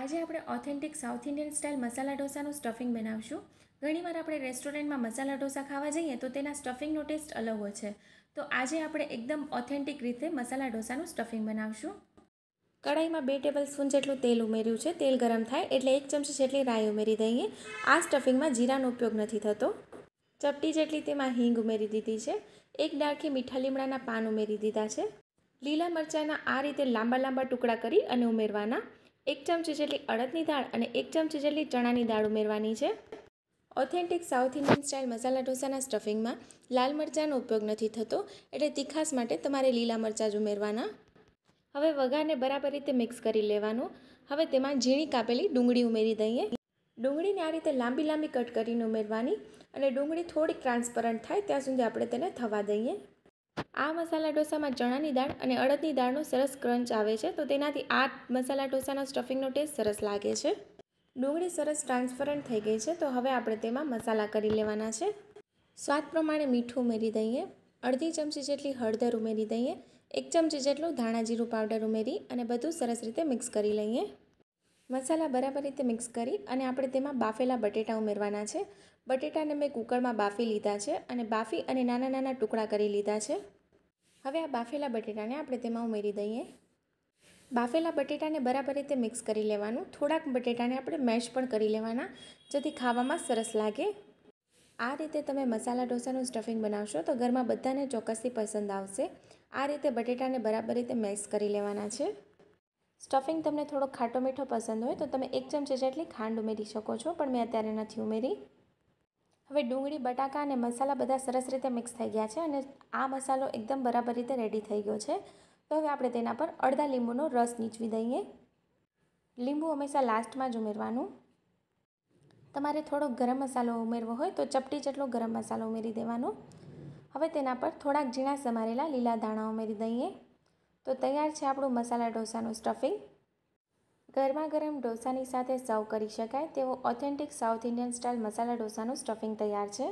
આજે આપણે authentic South Indian style મસાલા ઢોસાનું સ્ટફિંગ બનાવશું ઘણીવાર આપણે રેસ્ટોરન્ટમાં મસાલા ઢોસા ખાવા જઈએ તો તેના સ્ટફિંગનો ટેસ્ટ અલગ હોય છે તો આજે આપણે એકદમ ઓથેન્ટિક રીતે મસાલા ઢોસાનું સ્ટફિંગ બનાવશું કડાઈમાં બે ટેબલ સ્પૂન જેટલું તેલ ઉમેર્યું છે તેલ ગરમ થાય એટલે એક ચમચી જેટલી રાઈ ઉમેરી દઈએ આ સ્ટફિંગમાં જીરાનો ઉપયોગ નથી થતો ચપટી જેટલી તેમાં હિંગ ઉમેરી દીધી છે એક ડાળખી મીઠા લીમડાના પાન ઉમેરી દીધા છે લીલા મરચાંના આ રીતે લાંબા લાંબા ટુકડા કરી અને ઉમેરવાના એક ચમચી જેટલી અડદની દાળ અને એક ચમચી જેટલી ચણાની દાળ ઉમેરવાની છે ઓથેન્ટિક સાઉથ ઇન્ડિયન સ્ટાઇલ મસાલા ઢોસાના સ્ટફિંગમાં લાલ મરચાંનો ઉપયોગ નથી થતો એટલે તીખાસ માટે તમારે લીલા મરચાં જ ઉમેરવાના હવે વઘારને બરાબર રીતે મિક્સ કરી લેવાનું હવે તેમાં ઝીણી કાપેલી ડુંગળી ઉમેરી દઈએ ડુંગળીને આ રીતે લાંબી લાંબી કટ કરીને ઉમેરવાની અને ડુંગળી થોડીક ટ્રાન્સપરન્ટ થાય ત્યાં સુધી આપણે તેને થવા દઈએ આ મસાલા ઢોસામાં ચણાની દાળ અને અડદની દાળનો સરસ ક્રંચ આવે છે તો તેનાથી આ મસાલા ઢોસાના સ્ટફિંગનો ટેસ્ટ સરસ લાગે છે ડુંગળી સરસ ટ્રાન્સપરન્ટ થઈ ગઈ છે તો હવે આપણે તેમાં મસાલા કરી લેવાના છે સ્વાદ પ્રમાણે મીઠું ઉમેરી દઈએ અડધી ચમચી જેટલી હળદર ઉમેરી દઈએ એક ચમચી જેટલું ધાણાજીરું પાવડર ઉમેરી અને બધું સરસ રીતે મિક્સ કરી લઈએ મસાલા બરાબર રીતે મિક્સ કરી અને આપણે તેમાં બાફેલા બટેટા ઉમેરવાના છે બટેટાને મેં કુકરમાં બાફી લીધા છે અને બાફી અને નાના નાના ટુકડા કરી લીધા છે હવે આ બાફેલા બટેટાને આપણે તેમાં ઉમેરી દઈએ બાફેલા બટેટાને બરાબર રીતે મિક્સ કરી લેવાનું થોડાક બટેટાને આપણે મેશ પણ કરી લેવાના જેથી ખાવામાં સરસ લાગે આ રીતે તમે મસાલા ઢોસાનું સ્ટફિંગ બનાવશો તો ઘરમાં બધાને ચોક્કસથી પસંદ આવશે આ રીતે બટેટાને બરાબર રીતે મેશ કરી લેવાના છે સ્ટફિંગ તમને થોડો ખાટો મીઠો પસંદ હોય તો તમે એક ચમચી જેટલી ખાંડ ઉમેરી શકો છો પણ મેં અત્યારે નથી ઉમેરી હવે ડુંગળી બટાકા અને મસાલા બધા સરસ રીતે મિક્સ થઈ ગયા છે અને આ મસાલો એકદમ બરાબર રીતે રેડી થઈ ગયો છે તો હવે આપણે તેના પર અડધા લીંબુનો રસ નીચવી દઈએ લીંબુ હંમેશા લાસ્ટમાં જ ઉમેરવાનું તમારે થોડો ગરમ મસાલો ઉમેરવો હોય તો ચપટી જેટલો ગરમ મસાલો ઉમેરી દેવાનો હવે તેના પર થોડાક ઝીણા સમારેલા લીલા ધાણા ઉમેરી દઈએ તો તૈયાર છે આપણું મસાલા ઢોસાનું સ્ટફિંગ ગરમા ગરમ ઢોસાની સાથે સર્વ કરી શકાય તેવો ઓથેન્ટિક સાઉથ ઇન્ડિયન સ્ટાઇલ મસાલા ઢોસાનું સ્ટફિંગ તૈયાર છે